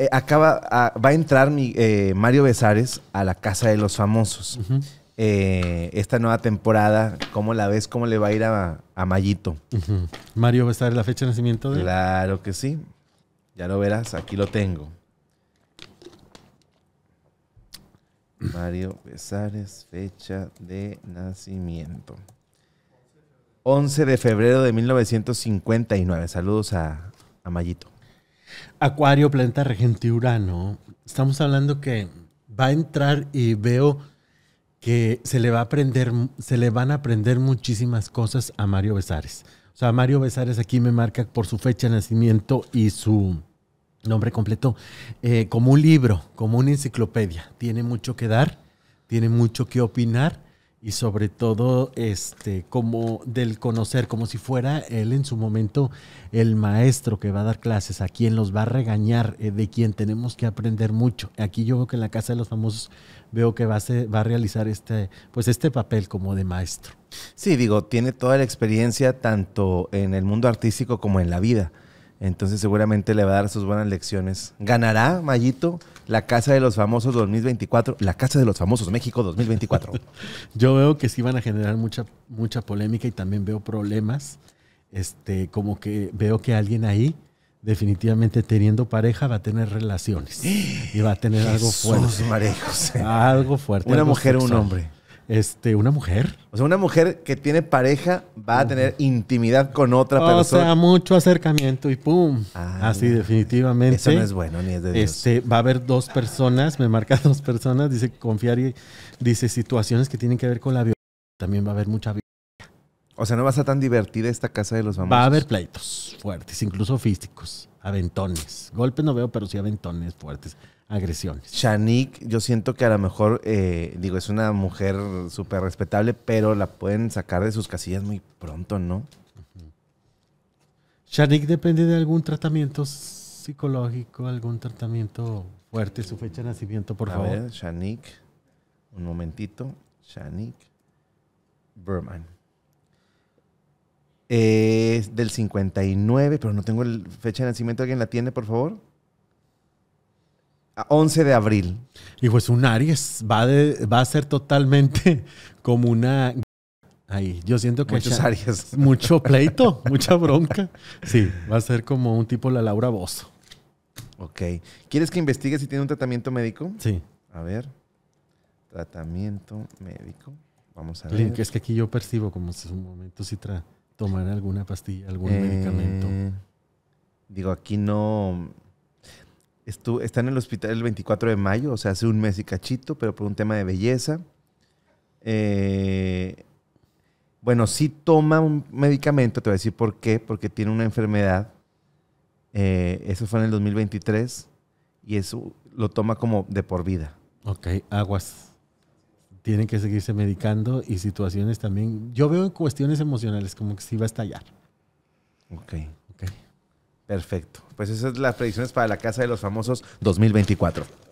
Eh, acaba, ah, va a entrar mi, eh, Mario Besares a la Casa de los Famosos. Eh, esta nueva temporada, ¿cómo la ves? ¿Cómo le va a ir a, Mayito? Mario Besares, la fecha de nacimiento de... Claro que sí. Ya lo verás, aquí lo tengo. Mario Besares, fecha de nacimiento. 11 de febrero de 1959. Saludos a, a Mayito. Acuario, planeta regente Urano, estamos hablando que va a entrar y veo que se le va a aprender, se le van a aprender muchísimas cosas a Mario Besares. O sea, Mario Besares aquí me marca por su fecha de nacimiento y su nombre completo, eh, como un libro, como una enciclopedia. Tiene mucho que dar, tiene mucho que opinar y sobre todo este como del conocer como si fuera él en su momento el maestro que va a dar clases a quien los va a regañar eh, de quien tenemos que aprender mucho aquí yo veo que en la casa de los famosos veo que va a, va a realizar este pues este papel como de maestro sí digo tiene toda la experiencia tanto en el mundo artístico como en la vida entonces seguramente le va a dar sus buenas lecciones. ¿Ganará Mayito la Casa de los Famosos 2024? La Casa de los Famosos México 2024. Yo veo que sí van a generar mucha, mucha polémica y también veo problemas. Este, como que veo que alguien ahí definitivamente teniendo pareja va a tener relaciones y va a tener algo fuerte. Algo fuerte. Una mujer, o un hombre. Este, una mujer. O sea, una mujer que tiene pareja va a tener intimidad con otra persona. O sea, mucho acercamiento y pum. Ah, Así, definitivamente. Eso no es bueno ni es de Dios. Este, va a haber dos personas, me marca dos personas, dice confiar y dice situaciones que tienen que ver con la violencia. También va a haber mucha violencia o sea, no va a estar tan divertida esta casa de los famosos. Va a haber pleitos fuertes, incluso físicos, aventones. Golpes no veo, pero sí aventones fuertes, agresiones. Shanik, yo siento que a lo mejor, eh, digo, es una mujer súper respetable, pero la pueden sacar de sus casillas muy pronto, ¿no? Shanique depende de algún tratamiento psicológico, algún tratamiento fuerte. Su fecha de nacimiento, por favor. A ver, Shanik. Un momentito. Shanik Berman. Es del 59, pero no tengo el fecha de nacimiento. ¿Alguien la tiene, por favor? 11 de abril. Y pues un Aries va, a ser totalmente como una... Ahí, yo siento que... Muchos Aries. Mucho pleito, mucha bronca. Sí, va a ser como un tipo la Laura Bozo. Ok. ¿Quieres que investigue si tiene un tratamiento médico? Sí. A ver. Tratamiento médico. Vamos a ver. es que aquí yo percibo como si es un momento si tomar alguna pastilla, algún eh, medicamento? Digo, aquí no. Estuvo, está en el hospital el 24 de mayo, o sea, hace un mes y cachito, pero por un tema de belleza. Eh, bueno, sí toma un medicamento, te voy a decir por qué, porque tiene una enfermedad. Eh, eso fue en el 2023 y eso lo toma como de por vida. Ok, aguas tienen que seguirse medicando y situaciones también. Yo veo en cuestiones emocionales como que se va a estallar. Ok. Ok. Perfecto. Pues esas son las predicciones para la Casa de los Famosos 2024.